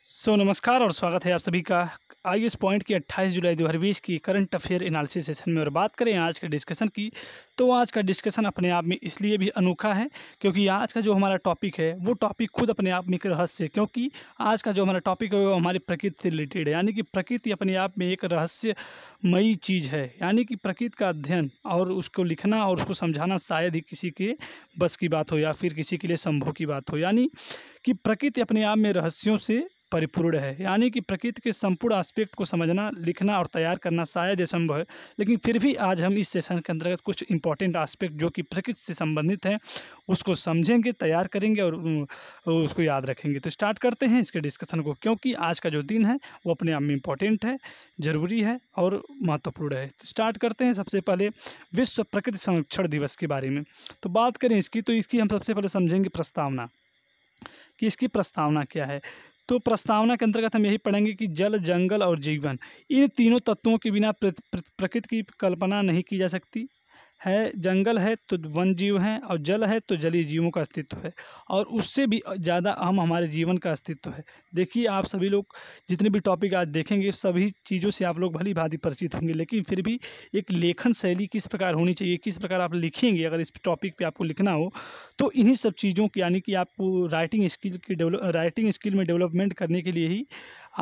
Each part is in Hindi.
सो so, नमस्कार और स्वागत है आप सभी का आई एस पॉइंट की 28 जुलाई बीस की करंट अफेयर एनालिसिस सेशन में और बात करें आज के डिस्कशन की तो आज का डिस्कशन अपने आप में इसलिए भी अनोखा है क्योंकि आज का जो हमारा टॉपिक है वो टॉपिक खुद अपने आप में एक रहस्य है क्योंकि आज का जो हमारा टॉपिक है वो हमारी प्रकृति से रिलेटेड है यानी कि प्रकृति अपने आप में एक रहस्यमयी चीज़ है यानी कि प्रकृति का अध्ययन और उसको लिखना और उसको समझाना शायद ही किसी के बस की बात हो या फिर किसी के लिए संभव की बात हो यानी कि प्रकृति अपने आप में रहस्यों से परिपूर्ण है यानी कि प्रकृति के संपूर्ण आस्पेक्ट को समझना लिखना और तैयार करना शायद असंभव है लेकिन फिर भी आज हम इस सेशन के अंतर्गत कुछ इंपॉर्टेंट आस्पेक्ट जो कि प्रकृति से संबंधित हैं उसको समझेंगे तैयार करेंगे और उसको याद रखेंगे तो स्टार्ट करते हैं इसके डिस्कशन को क्योंकि आज का जो दिन है वो अपने आप में इम्पॉर्टेंट है ज़रूरी है और महत्वपूर्ण है तो स्टार्ट करते हैं सबसे पहले विश्व प्रकृति संरक्षण दिवस के बारे में तो बात करें इसकी तो इसकी हम सबसे पहले समझेंगे प्रस्तावना कि इसकी प्रस्तावना क्या है तो प्रस्तावना के अंतर्गत हम यही पढ़ेंगे कि जल जंगल और जीवन इन तीनों तत्वों के बिना प्रकृति की कल्पना नहीं की जा सकती है जंगल है तो वन जीव हैं और जल है तो जलीय जीवों का अस्तित्व है और उससे भी ज़्यादा अहम हमारे जीवन का अस्तित्व है देखिए आप सभी लोग जितने भी टॉपिक आज देखेंगे सभी चीज़ों से आप लोग भली भांति परिचित होंगे लेकिन फिर भी एक लेखन शैली किस प्रकार होनी चाहिए किस प्रकार आप लिखेंगे अगर इस टॉपिक पर आपको लिखना हो तो इन्हीं सब चीज़ों की यानी कि आपको राइटिंग स्किल की डेवलप राइटिंग स्किल में डेवलपमेंट करने के लिए ही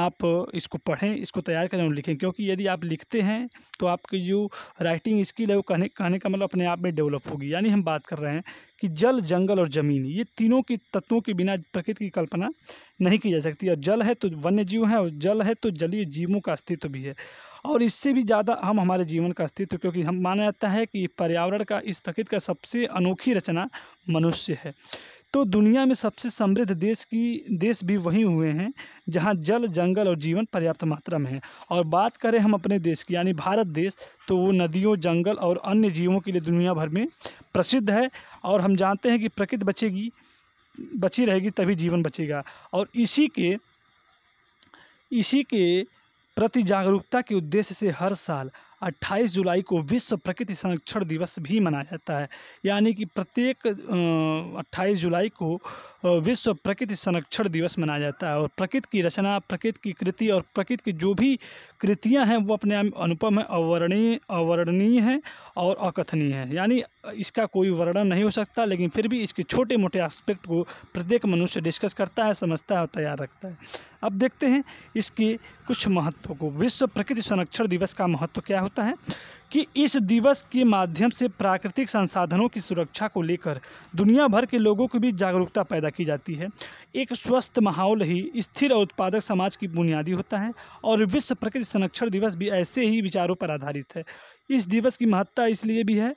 आप इसको पढ़ें इसको तैयार करें और लिखें क्योंकि यदि आप लिखते हैं तो आपकी जो राइटिंग स्किल है वो कहने कहने का मतलब अपने आप में डेवलप होगी यानी हम बात कर रहे हैं कि जल जंगल और ज़मीन ये तीनों के तत्वों के बिना प्रकृति की कल्पना नहीं की जा सकती और जल है तो वन्य जीव है और जल है तो जलीय जीवों का अस्तित्व भी है और इससे भी ज़्यादा हम हमारे जीवन का अस्तित्व क्योंकि हम माना जाता है कि पर्यावरण का इस प्रकृति का सबसे अनोखी रचना मनुष्य है तो दुनिया में सबसे समृद्ध देश की देश भी वही हुए हैं जहाँ जल जंगल और जीवन पर्याप्त मात्रा में है और बात करें हम अपने देश की यानी भारत देश तो वो नदियों जंगल और अन्य जीवों के लिए दुनिया भर में प्रसिद्ध है और हम जानते हैं कि प्रकृति बचेगी बची रहेगी तभी जीवन बचेगा और इसी के इसी के प्रति जागरूकता के उद्देश्य से हर साल 28 जुलाई को विश्व प्रकृति संरक्षण दिवस भी मनाया जाता है यानी कि प्रत्येक 28 जुलाई को विश्व प्रकृति संरक्षण दिवस मनाया जाता है और प्रकृति की रचना प्रकृति की कृति और प्रकृति की जो भी कृतियां हैं वो अपने अनुपम है अवर्णीय अवर्णनीय है और अकथनीय है यानी इसका कोई वर्णन नहीं हो सकता लेकिन फिर भी इसके छोटे मोटे एस्पेक्ट को प्रत्येक मनुष्य डिस्कस करता है समझता है और तैयार रखता है अब देखते हैं इसके कुछ महत्व को विश्व प्रकृति संरक्षण दिवस का महत्व क्या होता है कि इस दिवस के माध्यम से प्राकृतिक संसाधनों की सुरक्षा को लेकर दुनिया भर के लोगों के बीच जागरूकता पैदा की जाती है एक स्वस्थ माहौल ही स्थिर और उत्पादक समाज की बुनियादी होता है और विश्व प्रकृति संरक्षण दिवस भी ऐसे ही विचारों पर आधारित है इस दिवस की महत्ता इसलिए भी है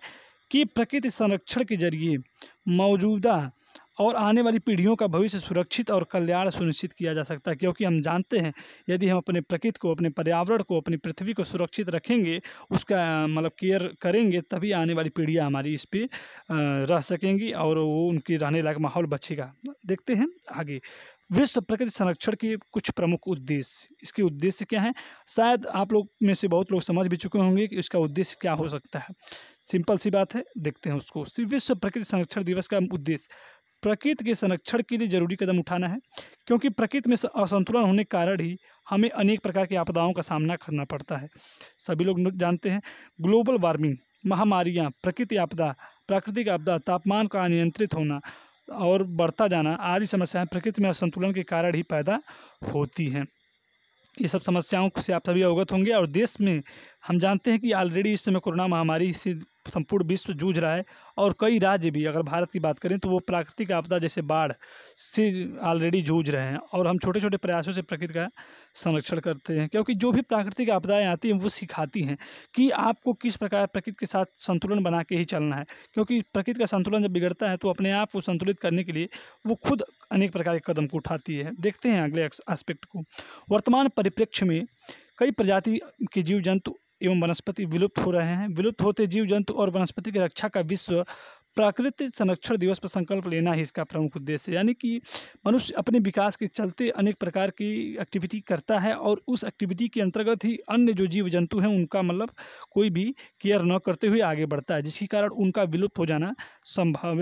कि प्रकृति संरक्षण के जरिए मौजूदा और आने वाली पीढ़ियों का भविष्य सुरक्षित और कल्याण सुनिश्चित किया जा सकता है क्योंकि हम जानते हैं यदि हम अपने प्रकृति को अपने पर्यावरण को अपनी पृथ्वी को सुरक्षित रखेंगे उसका मतलब केयर करेंगे तभी आने वाली पीढ़ियाँ हमारी इस पर रह सकेंगी और वो उनकी रहने लायक माहौल बचेगा देखते हैं आगे विश्व प्रकृति संरक्षण के कुछ प्रमुख उद्देश्य इसके उद्देश्य क्या हैं शायद आप लोग में से बहुत लोग समझ भी चुके होंगे कि इसका उद्देश्य क्या हो सकता है सिंपल सी बात है देखते हैं उसको विश्व प्रकृति संरक्षण दिवस का उद्देश्य प्रकृति के संरक्षण के लिए ज़रूरी कदम उठाना है क्योंकि प्रकृति में असंतुलन होने के कारण ही हमें अनेक प्रकार की आपदाओं का सामना करना पड़ता है सभी लोग जानते हैं ग्लोबल वार्मिंग महामारियाँ प्रकृति आपदा प्राकृतिक आपदा तापमान का अनियंत्रित होना और बढ़ता जाना आदि समस्याएं प्रकृति में असंतुलन के कारण ही पैदा होती हैं ये सब समस्याओं से आप सभी अवगत होंगे और देश में हम जानते हैं कि ऑलरेडी इस समय कोरोना महामारी से संपूर्ण विश्व जूझ रहा है और कई राज्य भी अगर भारत की बात करें तो वो प्राकृतिक आपदा जैसे बाढ़ से ऑलरेडी जूझ रहे हैं और हम छोटे छोटे प्रयासों से प्रकृति का संरक्षण करते हैं क्योंकि जो भी प्राकृतिक आपदाएं आती हैं वो सिखाती हैं कि आपको किस प्रकार प्रकृति के साथ संतुलन बना के ही चलना है क्योंकि प्रकृति का संतुलन जब बिगड़ता है तो अपने आप को संतुलित करने के लिए वो खुद अनेक प्रकार के कदम को उठाती है देखते हैं अगले एस्पेक्ट को वर्तमान परिप्रेक्ष्य में कई प्रजाति के जीव जंतु एवं वनस्पति विलुप्त हो रहे हैं विलुप्त होते जीव जंतु और वनस्पति की रक्षा का विश्व प्राकृतिक संरक्षण दिवस पर संकल्प लेना ही इसका प्रमुख उद्देश्य है यानी कि मनुष्य अपने विकास के चलते अनेक प्रकार की एक्टिविटी करता है और उस एक्टिविटी के अंतर्गत ही अन्य जो जीव जंतु हैं उनका मतलब कोई भी केयर न करते हुए आगे बढ़ता है जिसके कारण उनका विलुप्त हो जाना संभाव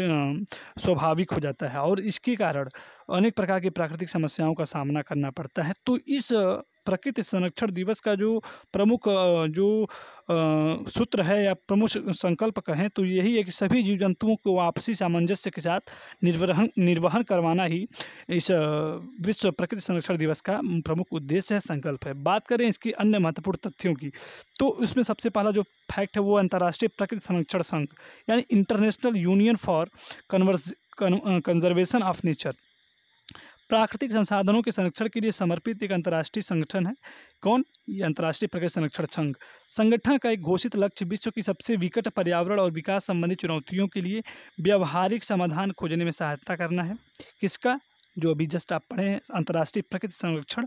स्वाभाविक हो जाता है और इसके कारण अनेक प्रकार की प्राकृतिक समस्याओं का सामना करना पड़ता है तो इस प्रकृति संरक्षण दिवस का जो प्रमुख जो सूत्र है या प्रमुख संकल्प कहें तो यही है कि सभी जीव जंतुओं को आपसी सामंजस्य के साथ निर्वहन निर्वहन करवाना ही इस विश्व प्रकृति संरक्षण दिवस का प्रमुख उद्देश्य है संकल्प है बात करें इसकी अन्य महत्वपूर्ण तथ्यों की तो उसमें सबसे पहला जो फैक्ट है वो अंतर्राष्ट्रीय प्रकृति संरक्षण संघ यानी International Union for converse Conservation of Nature प्राकृतिक संसाधनों के संरक्षण के लिए समर्पित एक अंतर्राष्ट्रीय संगठन है कौन ये अंतर्राष्ट्रीय प्रकृति संरक्षण संघ संगठन का एक घोषित लक्ष्य विश्व की सबसे विकट पर्यावरण और विकास संबंधी चुनौतियों के लिए व्यावहारिक समाधान खोजने में सहायता करना है किसका जो अभी जस्ट आप पढ़े हैं अंतर्राष्ट्रीय प्रकृति संरक्षण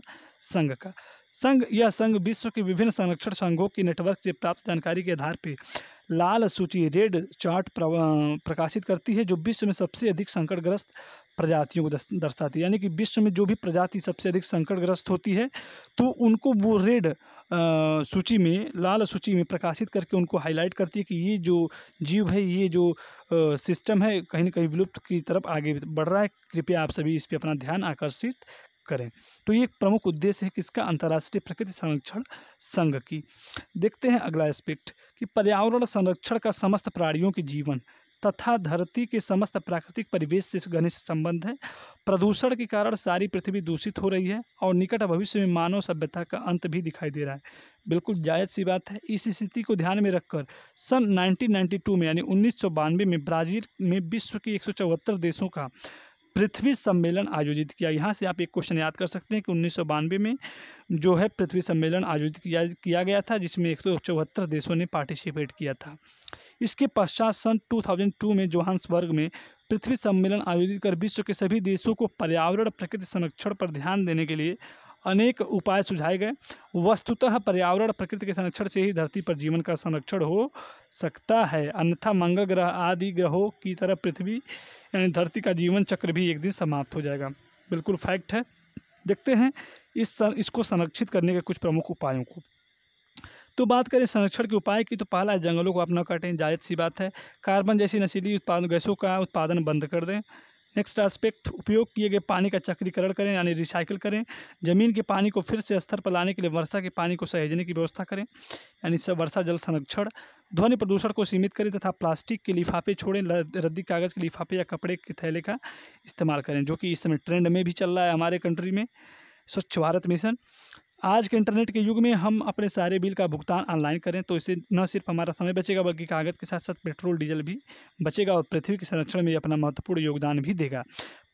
संघ का संघ यह संघ विश्व के विभिन्न संरक्षण संघों के नेटवर्क से प्राप्त जानकारी के आधार पर लाल सूची रेड चार्ट प्रकाशित करती है जो विश्व में सबसे अधिक संकटग्रस्त प्रजातियों को दर्शाती है यानी कि विश्व में जो भी प्रजाति सबसे अधिक संकटग्रस्त होती है तो उनको वो रेड सूची में लाल सूची में प्रकाशित करके उनको हाईलाइट करती है कि ये जो जीव है ये जो सिस्टम है कहीं ना कहीं विलुप्त की तरफ आगे बढ़ रहा है कृपया आप सभी इस पर अपना ध्यान आकर्षित करें तो ये प्रमुख उद्देश्य है किसका अंतर्राष्ट्रीय प्रकृति संरक्षण संघ की देखते हैं अगला एस्पेक्ट कि पर्यावरण संरक्षण का समस्त प्राणियों के जीवन तथा धरती के समस्त प्राकृतिक परिवेश से घनिष्ठ संबंध है प्रदूषण के कारण सारी पृथ्वी दूषित हो रही है और निकट भविष्य में मानव सभ्यता का अंत भी दिखाई दे रहा है बिल्कुल जायज सी बात है इस स्थिति को ध्यान में रखकर सन 1992 में यानी उन्नीस में ब्राज़ील में विश्व के एक देशों का पृथ्वी सम्मेलन आयोजित किया यहाँ से आप एक क्वेश्चन याद कर सकते हैं कि उन्नीस में जो है पृथ्वी सम्मेलन आयोजित किया किया गया था जिसमें एक सौ चौहत्तर देशों ने पार्टिसिपेट किया था इसके पश्चात सन 2002 में जोहान्सबर्ग में पृथ्वी सम्मेलन आयोजित कर विश्व के सभी देशों को पर्यावरण प्रकृति संरक्षण पर ध्यान देने के लिए अनेक उपाय सुझाए गए वस्तुतः पर्यावरण प्रकृति के संरक्षण से ही धरती पर जीवन का संरक्षण हो सकता है अन्यथा मंगल ग्रह आदि ग्रहों की तरह पृथ्वी यानी धरती का जीवन चक्र भी एक दिन समाप्त हो जाएगा बिल्कुल फैक्ट है देखते हैं इस सर, इसको संरक्षित करने के कुछ प्रमुख उपायों को तो बात करें संरक्षण के उपाय की तो पहला जंगलों को आप न काटें जायज सी बात है कार्बन जैसी नशीली उत्पादन गैसों का उत्पादन बंद कर दें नेक्स्ट आस्पेक्ट उपयोग किए गए पानी का चक्रीकरण करें यानी रिसाइकिल करें ज़मीन के पानी को फिर से स्तर पर लाने के लिए वर्षा के पानी को सहेजने की व्यवस्था करें यानी सब वर्षा जल संरक्षण ध्वनि प्रदूषण को सीमित करें तथा प्लास्टिक के लिफाफे छोड़ें रद्दी कागज़ के लिफाफे या कपड़े के थैले का इस्तेमाल करें जो कि इस समय ट्रेंड में भी चल रहा है हमारे कंट्री में स्वच्छ भारत मिशन आज के इंटरनेट के युग में हम अपने सारे बिल का भुगतान ऑनलाइन करें तो इससे न सिर्फ हमारा समय बचेगा बल्कि कागज़ के साथ साथ पेट्रोल डीजल भी बचेगा और पृथ्वी के संरक्षण में अपना महत्वपूर्ण योगदान भी देगा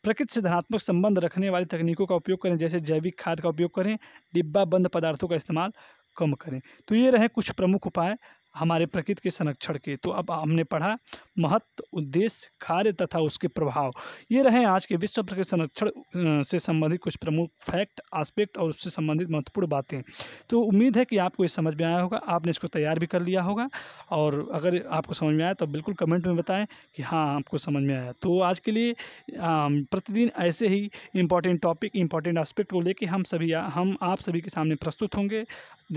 प्रकृति से धनात्मक संबंध रखने वाली तकनीकों का उपयोग करें जैसे जैविक खाद का उपयोग करें डिब्बा बंद पदार्थों का इस्तेमाल कम करें तो ये रहे कुछ प्रमुख उपाय हमारे प्रकृति के संरक्षण के तो अब हमने पढ़ा महत्व उद्देश्य कार्य तथा उसके प्रभाव ये रहे आज के विश्व प्रकृति संरक्षण से संबंधित कुछ प्रमुख फैक्ट आस्पेक्ट और उससे संबंधित महत्वपूर्ण बातें तो उम्मीद है कि आपको ये समझ में आया होगा आपने इसको तैयार भी कर लिया होगा और अगर आपको समझ में आया तो बिल्कुल कमेंट में बताएं कि हाँ आपको समझ में आया तो आज के लिए प्रतिदिन ऐसे ही इम्पॉर्टेंट टॉपिक इम्पॉर्टेंट आस्पेक्ट को लेके हम सभी हम आप सभी के सामने प्रस्तुत होंगे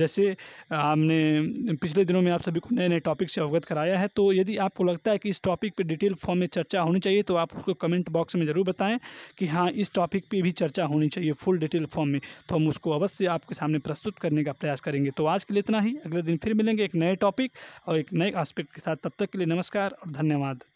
जैसे हमने पिछले दिनों में आप सभी को नए नए टॉपिक से अवगत कराया है तो यदि आपको लगता है कि इस टॉपिक पर डिटेल फॉर्म में चर्चा होनी चाहिए तो आप उसको कमेंट बॉक्स में ज़रूर बताएँ कि हाँ इस टॉपिक पर भी चर्चा होनी चाहिए फुल डिटेल फॉर्म में तो हम उसको अवश्य आपके सामने प्रस्तुत करने का प्रयास करेंगे तो आज के लिए इतना ही अगले दिन फिर मिलेंगे एक नए टॉपिक और एक नए आस्पेक्ट के साथ तब तक के लिए नमस्कार और धन्यवाद